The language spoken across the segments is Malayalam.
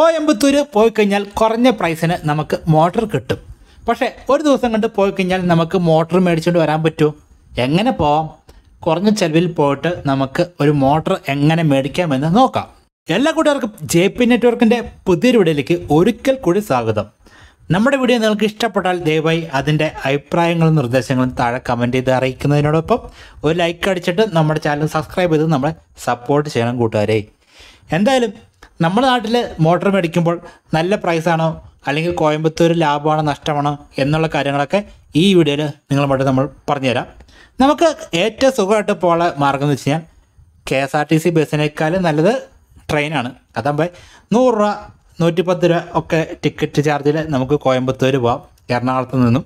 കോയമ്പത്തൂർ പോയി കഴിഞ്ഞാൽ കുറഞ്ഞ പ്രൈസിന് നമുക്ക് മോട്ടർ കിട്ടും പക്ഷേ ഒരു ദിവസം കണ്ട് പോയി കഴിഞ്ഞാൽ നമുക്ക് മോട്ടർ മേടിച്ചുകൊണ്ട് വരാൻ പറ്റുമോ എങ്ങനെ പോവാം കുറഞ്ഞ ചെലവിൽ പോയിട്ട് നമുക്ക് ഒരു മോട്ടർ എങ്ങനെ മേടിക്കാമെന്ന് നോക്കാം എല്ലാ കൂട്ടുകാർക്കും ജെ പി നെറ്റ്വർക്കിൻ്റെ പുതിയൊരു വീഡിയോയിലേക്ക് ഒരിക്കൽ കൂടി സ്വാഗതം നമ്മുടെ വീഡിയോ നിങ്ങൾക്ക് ഇഷ്ടപ്പെട്ടാൽ ദയവായി അതിൻ്റെ അഭിപ്രായങ്ങളും നിർദ്ദേശങ്ങളും താഴെ കമൻറ്റ് ചെയ്ത് അറിയിക്കുന്നതിനോടൊപ്പം ഒരു ലൈക്ക് അടിച്ചിട്ട് നമ്മുടെ ചാനൽ സബ്സ്ക്രൈബ് ചെയ്ത് നമ്മളെ സപ്പോർട്ട് ചെയ്യണം കൂട്ടുകാരെ എന്തായാലും നമ്മുടെ നാട്ടിൽ മോട്ടോർ മേടിക്കുമ്പോൾ നല്ല പ്രൈസാണോ അല്ലെങ്കിൽ കോയമ്പത്തൂർ ലാഭമാണോ നഷ്ടമാണോ എന്നുള്ള കാര്യങ്ങളൊക്കെ ഈ വീഡിയോയിൽ നിങ്ങളുമായിട്ട് നമ്മൾ പറഞ്ഞുതരാം നമുക്ക് ഏറ്റവും സുഖമായിട്ട് പോകാനുള്ള മാർഗം എന്ന് വെച്ച് കഴിഞ്ഞാൽ K S R T C ബസ്സിനേക്കാളും നല്ലത് ട്രെയിനാണ് അതാകുമ്പോൾ നൂറ് രൂപ നൂറ്റിപ്പത്ത് രൂപ ഒക്കെ ടിക്കറ്റ് ചാർജിൽ നമുക്ക് കോയമ്പത്തൂർ പോവാം എറണാകുളത്ത് നിന്നും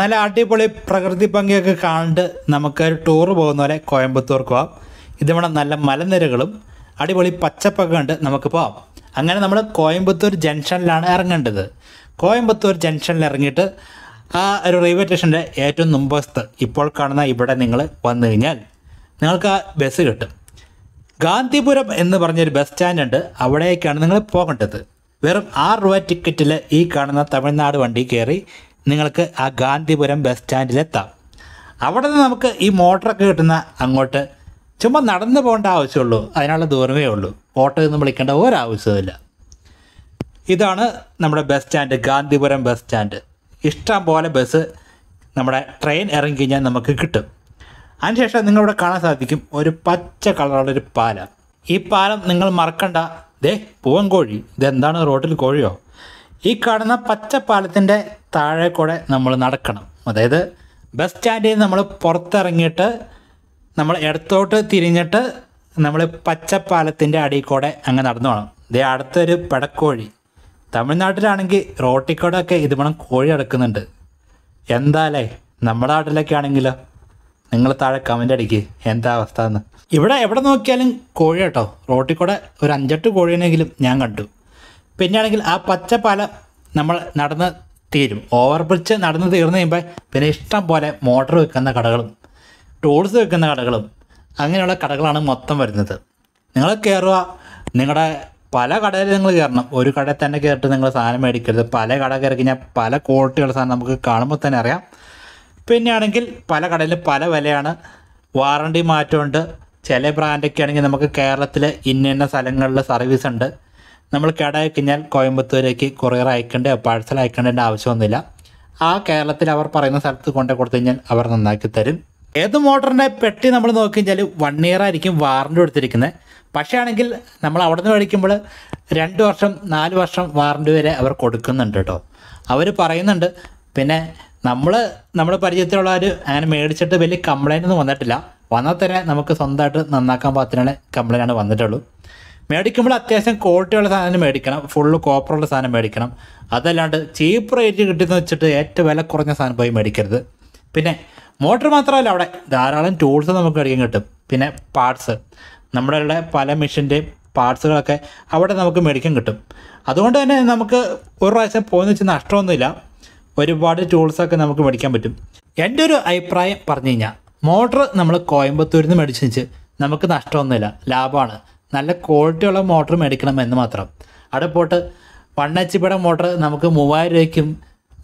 നല്ല അടിപൊളി പ്രകൃതി ഭംഗിയൊക്കെ കാണിട്ട് നമുക്ക് ടൂർ പോകുന്ന പോലെ കോയമ്പത്തൂർക്ക് പോവാം ഇതിവിടെ നല്ല മലനിരകളും അടിപൊളി പച്ചപ്പൊക്കെ ഉണ്ട് നമുക്ക് പോവാം അങ്ങനെ നമ്മൾ കോയമ്പത്തൂർ ജംഗ്ഷനിലാണ് ഇറങ്ങേണ്ടത് കോയമ്പത്തൂർ ജംഗ്ഷനിൽ ഇറങ്ങിയിട്ട് ആ ഒരു റെയിൽവേ സ്റ്റേഷൻ്റെ ഏറ്റവും മുമ്പസ്ത് ഇപ്പോൾ കാണുന്ന ഇവിടെ നിങ്ങൾ വന്നു കഴിഞ്ഞാൽ നിങ്ങൾക്ക് ആ ബസ് കിട്ടും ഗാന്ധിപുരം എന്ന് പറഞ്ഞൊരു ബസ് സ്റ്റാൻഡ് ഉണ്ട് അവിടേക്കാണ് നിങ്ങൾ പോകേണ്ടത് വെറും ആറ് രൂപ ടിക്കറ്റിൽ ഈ കാണുന്ന തമിഴ്നാട് വണ്ടി കയറി നിങ്ങൾക്ക് ആ ഗാന്ധിപുരം ബസ് സ്റ്റാൻഡിലെത്താം അവിടെ നിന്ന് നമുക്ക് ഈ മോട്ടറൊക്കെ കിട്ടുന്ന അങ്ങോട്ട് ചുമ്മാ നടന്ന് പോകേണ്ട ആവശ്യമുള്ളൂ അതിനുള്ള ദൂരമേ ഉള്ളൂ ഓട്ടോ ഒന്നും വിളിക്കേണ്ട ഒരാവശ്യമില്ല ഇതാണ് നമ്മുടെ bus stand Gandhipuram bus stand ഇഷ്ടം പോലെ ബസ് നമ്മുടെ ട്രെയിൻ ഇറങ്ങി കഴിഞ്ഞാൽ നമുക്ക് കിട്ടും അതിനുശേഷം നിങ്ങളിവിടെ കാണാൻ സാധിക്കും ഒരു പച്ച കളറുള്ളൊരു പാലം ഈ പാലം നിങ്ങൾ മറക്കണ്ട ദേ പൂവൻ കോഴി ഇതെന്താണ് റോഡിൽ കോഴിയോ ഈ കാണുന്ന പച്ച പാലത്തിൻ്റെ താഴെ കൂടെ നമ്മൾ നടക്കണം അതായത് ബസ് സ്റ്റാൻഡിൽ നിന്ന് നമ്മൾ പുറത്തിറങ്ങിയിട്ട് നമ്മൾ ഇടത്തോട്ട് തിരിഞ്ഞിട്ട് നമ്മൾ പച്ചപ്പാലത്തിൻ്റെ അടിയിൽ കൂടെ അങ്ങ് നടന്നു പോകണം ഇതേ അടുത്തൊരു പടക്കോഴി തമിഴ്നാട്ടിലാണെങ്കിൽ റോട്ടിക്കൂടെയൊക്കെ ഇത് വേണം കോഴി അടക്കുന്നുണ്ട് എന്താലേ നമ്മുടെ നാട്ടിലൊക്കെ ആണെങ്കിലോ നിങ്ങൾ താഴെ കമൻ്റ് അടിക്ക് എന്താ അവസ്ഥ എന്ന് ഇവിടെ എവിടെ നോക്കിയാലും കോഴി കേട്ടോ റോട്ടിക്കൂടെ ഒരു അഞ്ചെട്ട് കോഴീനെങ്കിലും ഞാൻ കണ്ടു പിന്നെ ആണെങ്കിൽ ആ പച്ചപ്പാല നമ്മൾ നടന്ന് തീരും ഓവർ ബ്രിഡ്ജ് നടന്ന് തീർന്നു കഴിയുമ്പോൾ പിന്നെ ഇഷ്ടം പോലെ മോട്ടർ വെക്കുന്ന കടകളും ടൂൾസ് വെക്കുന്ന കടകളും അങ്ങനെയുള്ള കടകളാണ് മൊത്തം വരുന്നത് നിങ്ങൾ കയറുക നിങ്ങളുടെ പല കടയിൽ നിങ്ങൾ കയറണം ഒരു കടയിൽ തന്നെ കയറിട്ട് നിങ്ങൾ സാധനം മേടിക്കരുത് പല കട കയറി കഴിഞ്ഞാൽ പല ക്വാളിറ്റിയുള്ള സാധനം നമുക്ക് കാണുമ്പോൾ തന്നെ അറിയാം പിന്നെയാണെങ്കിൽ പല കടയിലും പല വിലയാണ് വാറണ്ടി മാറ്റമുണ്ട് ചില ബ്രാൻഡൊക്കെ ആണെങ്കിൽ നമുക്ക് കേരളത്തിൽ ഇന്ന ഇന്ന സ്ഥലങ്ങളിൽ സർവീസ് ഉണ്ട് നമ്മൾ കട കഴിഞ്ഞാൽ കോയമ്പത്തൂരേക്ക് കൊറിയർ അയക്കേണ്ട പാഴ്സൽ അയക്കേണ്ടതിൻ്റെ ആവശ്യമൊന്നുമില്ല ആ കേരളത്തിൽ അവർ പറയുന്ന സ്ഥലത്ത് കൊണ്ടു കൊടുത്തു കഴിഞ്ഞാൽ അവർ നന്നാക്കി തരും ഏത് മോട്ടറിൻ്റെ പെട്ടി നമ്മൾ നോക്കി കഴിഞ്ഞാൽ വൺ ഇയർ ആയിരിക്കും വാറൻ്റ് കൊടുത്തിരിക്കുന്നത് പക്ഷേ ആണെങ്കിൽ നമ്മൾ അവിടെ നിന്ന് മേടിക്കുമ്പോൾ രണ്ട് വർഷം നാല് വർഷം വാറൻ്റ് വരെ അവർ കൊടുക്കുന്നുണ്ട് കേട്ടോ അവർ പറയുന്നുണ്ട് പിന്നെ നമ്മൾ നമ്മുടെ പരിചയത്തിലുള്ളവർ അങ്ങനെ മേടിച്ചിട്ട് വലിയ കംപ്ലൈൻ്റ് ഒന്നും വന്നിട്ടില്ല വന്നാൽ തന്നെ നമുക്ക് സ്വന്തമായിട്ട് നന്നാക്കാൻ പാത്രമാണ് കംപ്ലൈൻ്റ് വന്നിട്ടുള്ളൂ മേടിക്കുമ്പോൾ അത്യാവശ്യം ഉള്ള സാധനം മേടിക്കണം ഫുള്ള് കോപ്പറുള്ള സാധനം മേടിക്കണം അതല്ലാണ്ട് ചീപ്പ് റേറ്റ് കിട്ടിയെന്ന് വെച്ചിട്ട് ഏറ്റവും വില കുറഞ്ഞ സാധനം പോയി മേടിക്കരുത് പിന്നെ മോട്ടർ മാത്രമല്ല അവിടെ ധാരാളം ടൂൾസ് നമുക്ക് അടിക്കാൻ കിട്ടും പിന്നെ പാർട്സ് നമ്മുടെ ഇവിടെ പല മെഷീൻ്റെയും പാർട്സുകളൊക്കെ അവിടെ നമുക്ക് മേടിക്കാൻ കിട്ടും അതുകൊണ്ട് തന്നെ നമുക്ക് ഒരു പ്രാവശ്യം പോയെന്ന് വെച്ചാൽ നഷ്ടമൊന്നുമില്ല ഒരുപാട് ടൂൾസൊക്കെ നമുക്ക് മേടിക്കാൻ പറ്റും എൻ്റെ ഒരു അഭിപ്രായം പറഞ്ഞു കഴിഞ്ഞാൽ മോട്ടർ നമ്മൾ കോയമ്പത്തൂരിൽ നിന്ന് മേടിച്ച് വെച്ച് നമുക്ക് നഷ്ടമൊന്നുമില്ല ലാഭമാണ് നല്ല ക്വാളിറ്റിയുള്ള മോട്ടർ മേടിക്കണം എന്ന് മാത്രം അവിടെ പോട്ട് വൺ എച്ച് പിയുടെ മോട്ടർ നമുക്ക് മൂവായിരം രൂപയ്ക്കും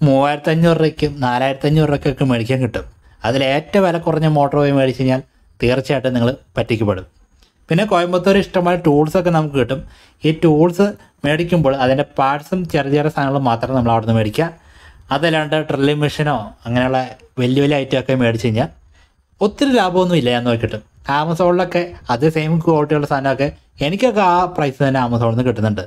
മൂവായിരത്തഞ്ഞൂറ് രൂപയ്ക്കും നാലായിരത്തഞ്ഞൂറ് രൂപയ്ക്കൊക്കെ മേടിക്കാൻ കിട്ടും അതിലേറ്റവും വില കുറഞ്ഞ മോട്ടോർ ഓയിൽ മേടിച്ച് കഴിഞ്ഞാൽ തീർച്ചയായിട്ടും നിങ്ങൾ പറ്റിക്കപ്പെടും പിന്നെ കോയമ്പത്തൂർ ഇഷ്ടംപോലെ ടൂൾസൊക്കെ നമുക്ക് കിട്ടും ഈ ടൂൾസ് മേടിക്കുമ്പോൾ അതിൻ്റെ പാർട്സും ചെറിയ ചെറിയ സാധനങ്ങളും മാത്രം നമ്മൾ അവിടെ നിന്ന് മേടിക്കുക അതല്ലാണ്ട് ട്രില്ലി മെഷീനോ അങ്ങനെയുള്ള വലിയ വലിയ ഐറ്റമൊക്കെ മേടിച്ച് കഴിഞ്ഞാൽ ഒത്തിരി ലാഭമൊന്നും ഇല്ല ഞാൻ നോക്കിയിട്ട് ആമസോണിലൊക്കെ അതേ സെയിം ക്വാളിറ്റിയുള്ള സാധനമൊക്കെ എനിക്കൊക്കെ ആ പ്രൈസ് തന്നെ ആമസോണിൽ നിന്ന് കിട്ടുന്നുണ്ട്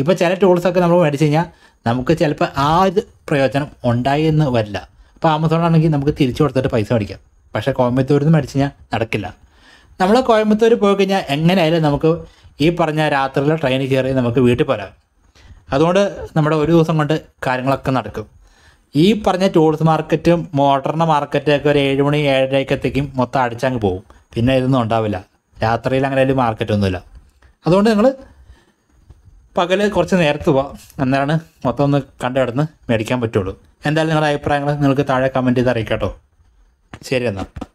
ഇപ്പോൾ ചില ടൂൾസൊക്കെ നമ്മൾ മേടിച്ച് കഴിഞ്ഞാൽ നമുക്ക് ചിലപ്പോൾ ആ ഒരു പ്രയോജനം ഉണ്ടായി എന്ന് വരില്ല ഇപ്പോൾ ആമസോൺ ആണെങ്കിൽ നമുക്ക് തിരിച്ചു കൊടുത്തിട്ട് പൈസ മേടിക്കാം പക്ഷേ കോയമ്പത്തൂരിൽ നിന്ന് മേടിച്ചു കഴിഞ്ഞാൽ നടക്കില്ല നമ്മൾ കോയമ്പത്തൂർ പോയി കഴിഞ്ഞാൽ എങ്ങനെയായാലും നമുക്ക് ഈ പറഞ്ഞ രാത്രിയിലെ ട്രെയിനിൽ കയറി നമുക്ക് വീട്ടിൽ പോരാം അതുകൊണ്ട് നമ്മുടെ ഒരു ദിവസം കൊണ്ട് കാര്യങ്ങളൊക്കെ നടക്കും ഈ പറഞ്ഞ ടൂറിസ്റ്റ് മാർക്കറ്റും മോഡേൺ മാർക്കറ്റൊക്കെ ഒരു ഏഴ് മണി എത്തിക്കും മൊത്തം അടിച്ചങ്ങ് പോകും പിന്നെ ഇതൊന്നും ഉണ്ടാവില്ല രാത്രിയിൽ അങ്ങനെ ഒരു മാർക്കറ്റൊന്നുമില്ല അതുകൊണ്ട് നിങ്ങൾ പകൽ കുറച്ച് നേരത്ത് പോവാം എന്നാണ് മൊത്തം ഒന്ന് കണ്ടിടന്ന് മേടിക്കാൻ പറ്റുള്ളൂ എന്തായാലും നിങ്ങളുടെ അഭിപ്രായങ്ങൾ നിങ്ങൾക്ക് താഴെ കമൻറ്റ് ചെയ്ത് അറിയിക്കാം കേട്ടോ ശരി എന്നാൽ